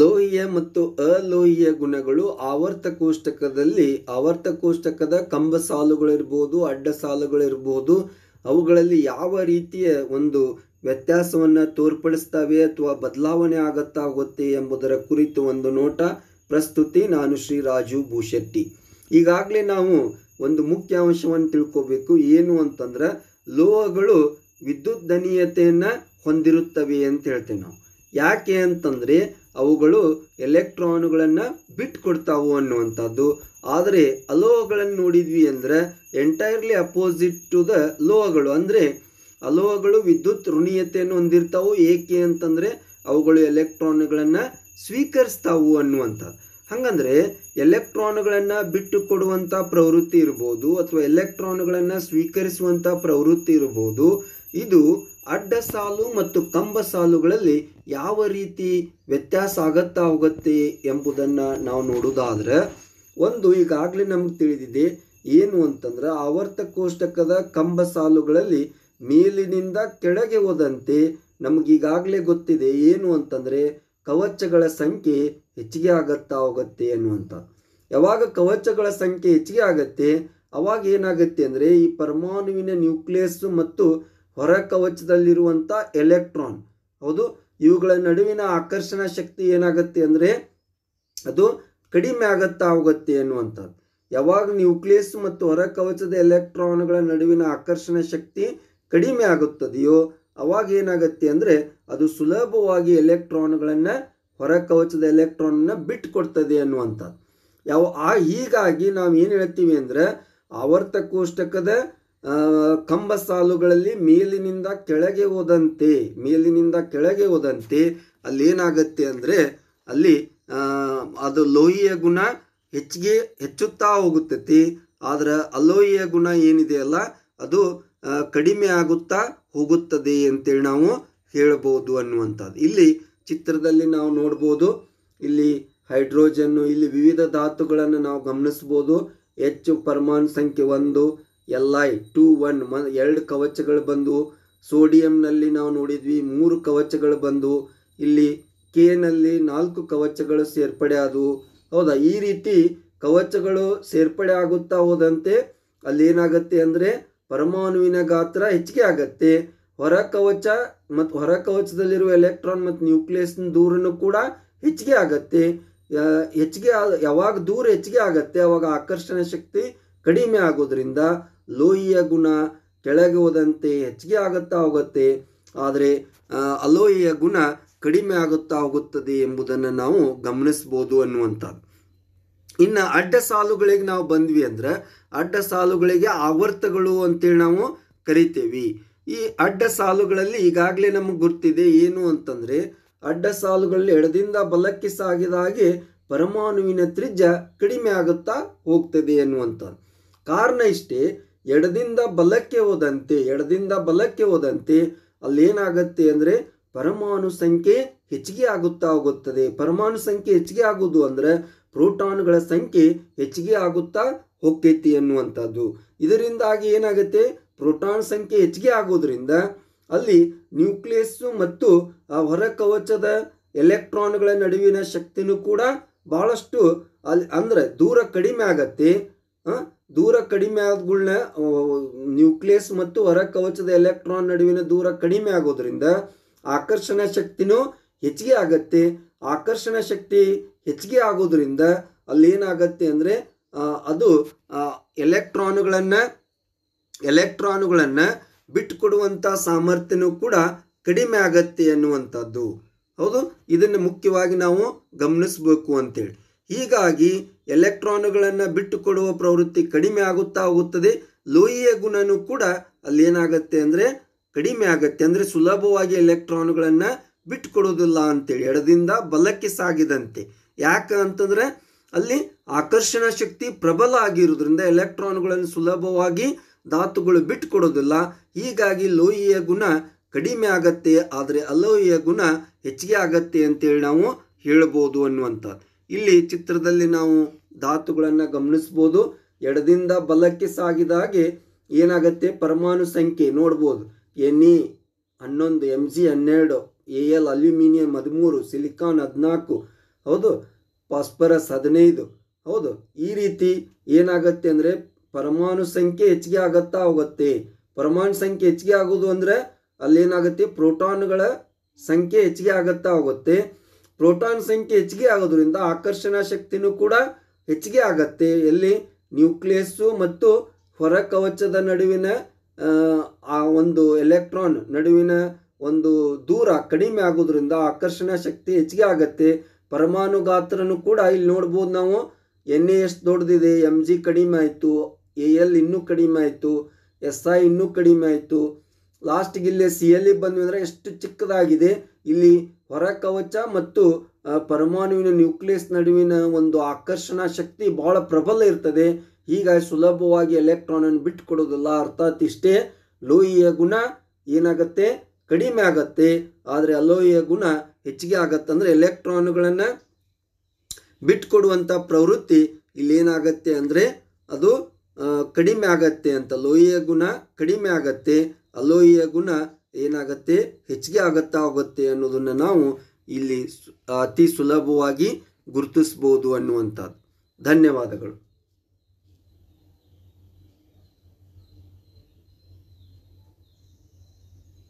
ಲೋಹಿಯ ಮತ್ತು ಅಲೋಹಿಯ ಗುಣಗಳು ಆವರ್ತ ಕೋಷ್ಟಕದ ಕಂಬ ಸಾಲುಗಳಿರ್ಬೋದು ಅಡ್ಡ ಸಾಲುಗಳಿರ್ಬೋದು ಅವುಗಳಲ್ಲಿ ಯಾವ ರೀತಿಯ ಒಂದು ವ್ಯತ್ಯಾಸವನ್ನು ತೋರ್ಪಡಿಸ್ತವೆ ಅಥವಾ ಬದಲಾವಣೆ ಆಗುತ್ತಾ ಹೋಗುತ್ತೆ ಎಂಬುದರ ಕುರಿತು ಒಂದು ನೋಟ ಪ್ರಸ್ತುತಿ ನಾನು ಶ್ರೀ ರಾಜು ಭೂಶೆಟ್ಟಿ ಈಗಾಗಲೇ ನಾವು ಒಂದು ಮುಖ್ಯ ಅಂಶವನ್ನು ತಿಳ್ಕೋಬೇಕು ಏನು ಅಂತಂದ್ರೆ ಲೋಹಗಳು ವಿದ್ಯುತ್ ದನೀಯತೆಯನ್ನು ಹೊಂದಿರುತ್ತವೆ ಅಂತ ಹೇಳ್ತೇವೆ ನಾವು ಯಾಕೆ ಅಂತಂದರೆ ಅವುಗಳು ಎಲೆಕ್ಟ್ರಾನುಗಳನ್ನು ಕೊಡ್ತಾವು ಅನ್ನುವಂಥದ್ದು ಆದರೆ ಅಲೋಹಗಳನ್ನು ನೋಡಿದ್ವಿ ಅಂದರೆ ಎಂಟೈರ್ಲಿ ಅಪೋಸಿಟ್ ಟು ದ ಲೋಹಗಳು ಅಂದರೆ ಅಲೋಹಗಳು ವಿದ್ಯುತ್ ಋಣೀಯತೆಯನ್ನು ಹೊಂದಿರ್ತಾವು ಏಕೆ ಅಂತಂದರೆ ಅವುಗಳು ಎಲೆಕ್ಟ್ರಾನುಗಳನ್ನು ಸ್ವೀಕರಿಸ್ತಾವು ಅನ್ನುವಂಥದ್ದು ಹಾಗಂದರೆ ಎಲೆಕ್ಟ್ರಾನುಗಳನ್ನು ಬಿಟ್ಟು ಕೊಡುವಂಥ ಪ್ರವೃತ್ತಿ ಇರ್ಬೋದು ಅಥವಾ ಎಲೆಕ್ಟ್ರಾನುಗಳನ್ನು ಸ್ವೀಕರಿಸುವಂಥ ಪ್ರವೃತ್ತಿ ಇರ್ಬೋದು ಇದು ಅಡ್ಡ ಸಾಲು ಮತ್ತು ಕಂಬ ಸಾಲುಗಳಲ್ಲಿ ಯಾವ ರೀತಿ ವ್ಯತ್ಯಾಸ ಆಗತ್ತಾ ಹೋಗುತ್ತೆ ಎಂಬುದನ್ನು ನಾವು ನೋಡೋದಾದ್ರೆ ಒಂದು ಈಗಾಗಲೇ ನಮ್ಗೆ ತಿಳಿದಿದೆ ಏನು ಅಂತಂದ್ರೆ ಆವರ್ತ ಕೋಷ್ಟಕದ ಕಂಬ ಸಾಲುಗಳಲ್ಲಿ ಮೇಲಿನಿಂದ ಕೆಳಗೆ ಹೋದಂತೆ ನಮಗೀಗಾಗಲೇ ಗೊತ್ತಿದೆ ಏನು ಅಂತಂದರೆ ಕವಚಗಳ ಸಂಖ್ಯೆ ಹೆಚ್ಚಿಗೆ ಆಗತ್ತಾ ಹೋಗುತ್ತೆ ಅನ್ನುವಂಥ ಯಾವಾಗ ಕವಚಗಳ ಸಂಖ್ಯೆ ಹೆಚ್ಚಿಗೆ ಆಗತ್ತೆ ಅವಾಗ ಏನಾಗುತ್ತೆ ಅಂದರೆ ಈ ಪರಮಾಣುವಿನ ನ್ಯೂಕ್ಲಿಯಸ್ ಮತ್ತು ಹೊರ ಕವಚದಲ್ಲಿರುವಂಥ ಎಲೆಕ್ಟ್ರಾನ್ ಹೌದು ಇವುಗಳ ನಡುವಿನ ಆಕರ್ಷಣಾ ಶಕ್ತಿ ಏನಾಗುತ್ತೆ ಅಂದರೆ ಅದು ಕಡಿಮೆ ಆಗುತ್ತಾ ಹೋಗುತ್ತೆ ಅನ್ನುವಂಥದ್ದು ಯಾವಾಗ ನ್ಯೂಕ್ಲಿಯಸ್ ಮತ್ತು ಹೊರ ಕವಚದ ಎಲೆಕ್ಟ್ರಾನ್ಗಳ ನಡುವಿನ ಆಕರ್ಷಣಾ ಶಕ್ತಿ ಕಡಿಮೆ ಆಗುತ್ತದೆಯೋ ಅವಾಗ ಏನಾಗುತ್ತೆ ಅಂದರೆ ಅದು ಸುಲಭವಾಗಿ ಎಲೆಕ್ಟ್ರಾನ್ಗಳನ್ನು ಹೊರ ಕವಚದ ಎಲೆಕ್ಟ್ರಾನ್ನ ಕೊಡ್ತದೆ ಅನ್ನುವಂಥದ್ದು ಯಾವ ಆ ಹೀಗಾಗಿ ನಾವು ಏನು ಹೇಳ್ತೀವಿ ಅಂದರೆ ಕೋಷ್ಟಕದ ಕಂಬ ಸಾಲುಗಳಲ್ಲಿ ಮೇಲಿನಿಂದ ಕೆಳಗೆ ಹೋದಂತೆ ಮೇಲಿನಿಂದ ಕೆಳಗೆ ಹೋದಂತೆ ಏನಾಗುತ್ತೆ ಅಂದರೆ ಅಲ್ಲಿ ಅದು ಲೋಹಿಯ ಗುಣ ಹೆಚ್ಚಿಗೆ ಹೆಚ್ಚುತ್ತಾ ಹೋಗುತ್ತೈತಿ ಆದರೆ ಅಲೋಹಿಯ ಗುಣ ಏನಿದೆಯಲ್ಲ ಅದು ಕಡಿಮೆ ಆಗುತ್ತಾ ಹೋಗುತ್ತದೆ ಅಂತೇಳಿ ನಾವು ಹೇಳಬಹುದು ಅನ್ನುವಂಥದ್ದು ಇಲ್ಲಿ ಚಿತ್ರದಲ್ಲಿ ನಾವು ನೋಡ್ಬೋದು ಇಲ್ಲಿ ಹೈಡ್ರೋಜನ್ನು ಇಲ್ಲಿ ವಿವಿಧ ಧಾತುಗಳನ್ನು ನಾವು ಗಮನಿಸ್ಬೋದು ಹೆಚ್ಚು ಪರಮಾಣು ಸಂಖ್ಯೆ ಒಂದು ಎಲ್ ಐ ಟೂ ಒನ್ ಮ ಎರಡು ಕವಚಗಳು ಬಂದು ಸೋಡಿಯಂನಲ್ಲಿ ನಾವು ನೋಡಿದ್ವಿ ಮೂರು ಕವಚಗಳು ಬಂದು ಇಲ್ಲಿ ಕೆನಲ್ಲಿ ನಾಲ್ಕು ಕವಚಗಳು ಸೇರ್ಪಡೆ ಆದವು ಹೌದಾ ಈ ರೀತಿ ಕವಚಗಳು ಸೇರ್ಪಡೆ ಆಗುತ್ತಾ ಹೋದಂತೆ ಏನಾಗುತ್ತೆ ಅಂದರೆ ಪರಮಾಣುವಿನ ಗಾತ್ರ ಹೆಚ್ಚಿಗೆ ಆಗತ್ತೆ ಹೊರ ಕವಚ ಮತ್ತು ಹೊರ ಕವಚದಲ್ಲಿರುವ ಎಲೆಕ್ಟ್ರಾನ್ ಮತ್ತು ನ್ಯೂಕ್ಲಿಯಸ್ನ ದೂರನು ಕೂಡ ಹೆಚ್ಚಿಗೆ ಆಗತ್ತೆ ಹೆಚ್ಚಿಗೆ ಯಾವಾಗ ದೂರ ಹೆಚ್ಚಿಗೆ ಆಗತ್ತೆ ಅವಾಗ ಆಕರ್ಷಣ ಶಕ್ತಿ ಕಡಿಮೆ ಆಗೋದ್ರಿಂದ ಲೋಹಿಯ ಗುಣ ಕೆಳಗೆ ಹೋದಂತೆ ಹೆಚ್ಚಿಗೆ ಆಗುತ್ತಾ ಹೋಗುತ್ತೆ ಆದರೆ ಅಲೋಹಿಯ ಗುಣ ಕಡಿಮೆ ಆಗುತ್ತಾ ಹೋಗುತ್ತದೆ ಎಂಬುದನ್ನು ನಾವು ಗಮನಿಸ್ಬೋದು ಅನ್ನುವಂಥದ್ದು ಇನ್ನು ಅಡ್ಡ ಸಾಲುಗಳಿಗೆ ನಾವು ಬಂದ್ವಿ ಅಂದ್ರೆ ಅಡ್ಡ ಸಾಲುಗಳಿಗೆ ಆವರ್ತಗಳು ಅಂತೇಳಿ ನಾವು ಕರಿತೇವೆ ಈ ಅಡ್ಡ ಸಾಲುಗಳಲ್ಲಿ ಈಗಾಗಲೇ ನಮಗೆ ಗೊತ್ತಿದೆ ಏನು ಅಂತಂದರೆ ಅಡ್ಡ ಸಾಲುಗಳಲ್ಲಿ ಎಡದಿಂದ ಬಲಕ್ಕೆ ಸಾಗಿದ ಹಾಗೆ ಪರಮಾಣುವಿನ ತ್ರಿಜ್ಯ ಕಡಿಮೆ ಆಗುತ್ತಾ ಹೋಗ್ತದೆ ಅನ್ನುವಂಥದ್ದು ಕಾರಣ ಇಷ್ಟೇ ಎಡದಿಂದ ಬಲಕ್ಕೆ ಹೋದಂತೆ ಎಡದಿಂದ ಬಲಕ್ಕೆ ಹೋದಂತೆ ಅಲ್ಲೇನಾಗತ್ತೆ ಅಂದರೆ ಪರಮಾಣು ಸಂಖ್ಯೆ ಹೆಚ್ಚಿಗೆ ಆಗುತ್ತಾ ಹೋಗುತ್ತದೆ ಪರಮಾಣು ಸಂಖ್ಯೆ ಹೆಚ್ಚಿಗೆ ಆಗೋದು ಅಂದರೆ ಪ್ರೋಟಾನ್ಗಳ ಸಂಖ್ಯೆ ಹೆಚ್ಚಿಗೆ ಆಗುತ್ತಾ ಹೋಗ್ತೈತಿ ಅನ್ನುವಂಥದ್ದು ಇದರಿಂದಾಗಿ ಏನಾಗುತ್ತೆ ಪ್ರೋಟಾನ್ ಸಂಖ್ಯೆ ಹೆಚ್ಚಿಗೆ ಆಗೋದ್ರಿಂದ ಅಲ್ಲಿ ನ್ಯೂಕ್ಲಿಯಸ್ಸು ಮತ್ತು ಆ ಹೊರ ಕವಚದ ಎಲೆಕ್ಟ್ರಾನ್ಗಳ ನಡುವಿನ ಶಕ್ತಿನೂ ಕೂಡ ಬಹಳಷ್ಟು ಅಲ್ಲಿ ಅಂದರೆ ದೂರ ಕಡಿಮೆ ಆಗತ್ತೆ ದೂರ ಕಡಿಮೆ ಆದಗಳನ್ನ ನ್ಯೂಕ್ಲಿಯಸ್ ಮತ್ತು ಹೊರ ಕವಚದ ಎಲೆಕ್ಟ್ರಾನ್ ನಡುವಿನ ದೂರ ಕಡಿಮೆ ಆಗೋದ್ರಿಂದ ಆಕರ್ಷಣಾ ಶಕ್ತಿನೂ ಹೆಚ್ಚಿಗೆ ಆಗತ್ತೆ ಆಕರ್ಷಣಾ ಶಕ್ತಿ ಹೆಚ್ಚಿಗೆ ಆಗೋದ್ರಿಂದ ಅಲ್ಲೇನಾಗತ್ತೆ ಅಂದರೆ ಅದು ಎಲೆಕ್ಟ್ರಾನುಗಳನ್ನು ಎಲೆಕ್ಟ್ರಾನುಗಳನ್ನು ಬಿಟ್ಟುಕೊಡುವಂಥ ಸಾಮರ್ಥ್ಯನೂ ಕೂಡ ಕಡಿಮೆ ಆಗತ್ತೆ ಅನ್ನುವಂಥದ್ದು ಹೌದು ಇದನ್ನು ಮುಖ್ಯವಾಗಿ ನಾವು ಗಮನಿಸಬೇಕು ಅಂತೇಳಿ ಹೀಗಾಗಿ ಎಲೆಕ್ಟ್ರಾನುಗಳನ್ನು ಬಿಟ್ಟುಕೊಡುವ ಪ್ರವೃತ್ತಿ ಕಡಿಮೆ ಆಗುತ್ತಾ ಹೋಗುತ್ತದೆ ಲೋಹಿಯ ಗುಣನೂ ಕೂಡ ಅಲ್ಲಿ ಏನಾಗುತ್ತೆ ಅಂದರೆ ಕಡಿಮೆ ಆಗುತ್ತೆ ಅಂದರೆ ಸುಲಭವಾಗಿ ಎಲೆಕ್ಟ್ರಾನುಗಳನ್ನು ಕೊಡೋದಿಲ್ಲ ಅಂತೇಳಿ ಎಡದಿಂದ ಬಲಕ್ಕೆ ಸಾಗಿದಂತೆ ಯಾಕೆ ಅಂತಂದರೆ ಅಲ್ಲಿ ಆಕರ್ಷಣಾ ಶಕ್ತಿ ಪ್ರಬಲ ಆಗಿರೋದ್ರಿಂದ ಎಲೆಕ್ಟ್ರಾನ್ಗಳನ್ನು ಸುಲಭವಾಗಿ ಧಾತುಗಳು ಕೊಡೋದಿಲ್ಲ ಹೀಗಾಗಿ ಲೋಹಿಯ ಗುಣ ಕಡಿಮೆ ಆಗತ್ತೆ ಆದರೆ ಅಲೋಹಿಯ ಗುಣ ಹೆಚ್ಚಿಗೆ ಆಗತ್ತೆ ಅಂತೇಳಿ ನಾವು ಹೇಳ್ಬೋದು ಅನ್ನುವಂಥದ್ದು ಇಲ್ಲಿ ಚಿತ್ರದಲ್ಲಿ ನಾವು ಧಾತುಗಳನ್ನು ಗಮನಿಸ್ಬೋದು ಎಡದಿಂದ ಬಲಕ್ಕೆ ಸಾಗಿದ ಹಾಗೆ ಏನಾಗುತ್ತೆ ಪರಮಾಣು ಸಂಖ್ಯೆ ನೋಡ್ಬೋದು ಎನ್ ಇ ಹನ್ನೊಂದು ಎಮ್ ಜಿ ಹನ್ನೆರಡು ಎ ಎಲ್ ಅಲ್ಯೂಮಿನಿಯಂ ಹದಿಮೂರು ಸಿಲಿಕಾನ್ ಹದಿನಾಲ್ಕು ಹೌದು ಫಾಸ್ಫರಸ್ ಹದಿನೈದು ಹೌದು ಈ ರೀತಿ ಏನಾಗುತ್ತೆ ಅಂದರೆ ಪರಮಾಣು ಸಂಖ್ಯೆ ಹೆಚ್ಚಿಗೆ ಆಗುತ್ತಾ ಹೋಗುತ್ತೆ ಪರಮಾಣು ಸಂಖ್ಯೆ ಹೆಚ್ಚಿಗೆ ಆಗೋದು ಅಂದರೆ ಅಲ್ಲೇನಾಗುತ್ತೆ ಪ್ರೋಟಾನ್ಗಳ ಸಂಖ್ಯೆ ಹೆಚ್ಚಿಗೆ ಆಗುತ್ತಾ ಹೋಗುತ್ತೆ ಪ್ರೋಟಾನ್ ಸಂಖ್ಯೆ ಹೆಚ್ಚಿಗೆ ಆಗೋದ್ರಿಂದ ಆಕರ್ಷಣಾ ಶಕ್ತಿನೂ ಕೂಡ ಹೆಚ್ಚಿಗೆ ಆಗತ್ತೆ ಎಲ್ಲಿ ನ್ಯೂಕ್ಲಿಯಸ್ಸು ಮತ್ತು ಹೊರ ಕವಚದ ನಡುವಿನ ಆ ಒಂದು ಎಲೆಕ್ಟ್ರಾನ್ ನಡುವಿನ ಒಂದು ದೂರ ಕಡಿಮೆ ಆಗೋದ್ರಿಂದ ಆಕರ್ಷಣಾ ಶಕ್ತಿ ಹೆಚ್ಚಿಗೆ ಆಗತ್ತೆ ಪರಮಾಣು ಗಾತ್ರನು ಕೂಡ ಇಲ್ಲಿ ನೋಡ್ಬೋದು ನಾವು ಎನ್ ಎ ಎಷ್ಟು ದೊಡ್ಡದಿದೆ ಎಮ್ ಜಿ ಕಡಿಮೆ ಆಯಿತು ಎ ಎಲ್ ಇನ್ನೂ ಕಡಿಮೆ ಆಯಿತು ಎಸ್ ಐ ಇನ್ನೂ ಕಡಿಮೆ ಆಯಿತು ಲಾಸ್ಟಿಗೆ ಇಲ್ಲಿ ಸಿ ಎಲ್ ಬಂದ್ವಿ ಅಂದರೆ ಎಷ್ಟು ಚಿಕ್ಕದಾಗಿದೆ ಇಲ್ಲಿ ಹೊರ ಕವಚ ಮತ್ತು ಪರಮಾಣುವಿನ ನ್ಯೂಕ್ಲಿಯಸ್ ನಡುವಿನ ಒಂದು ಆಕರ್ಷಣಾ ಶಕ್ತಿ ಬಹಳ ಪ್ರಬಲ ಇರ್ತದೆ ಹೀಗಾಗಿ ಸುಲಭವಾಗಿ ಎಲೆಕ್ಟ್ರಾನನ್ನು ಕೊಡೋದಲ್ಲ ಅರ್ಥಾತ್ ಇಷ್ಟೇ ಲೋಹಿಯ ಗುಣ ಏನಾಗತ್ತೆ ಕಡಿಮೆ ಆಗತ್ತೆ ಆದರೆ ಅಲೋಹಿಯ ಗುಣ ಹೆಚ್ಚಿಗೆ ಆಗತ್ತೆ ಅಂದರೆ ಎಲೆಕ್ಟ್ರಾನುಗಳನ್ನು ಬಿಟ್ಕೊಡುವಂಥ ಪ್ರವೃತ್ತಿ ಇಲ್ಲೇನಾಗತ್ತೆ ಅಂದರೆ ಅದು ಕಡಿಮೆ ಆಗತ್ತೆ ಅಂತ ಲೋಹಿಯ ಗುಣ ಕಡಿಮೆ ಆಗತ್ತೆ ಅಲೋಹಿಯ ಗುಣ ಏನಾಗತ್ತೆ ಹೆಚ್ಚಿಗೆ ಆಗತ್ತಾ ಹೋಗುತ್ತೆ ಅನ್ನೋದನ್ನು ನಾವು ಇಲ್ಲಿ ಅತಿ ಸುಲಭವಾಗಿ ಗುರುತಿಸ್ಬೋದು ಅನ್ನುವಂಥದ್ದು ಧನ್ಯವಾದಗಳು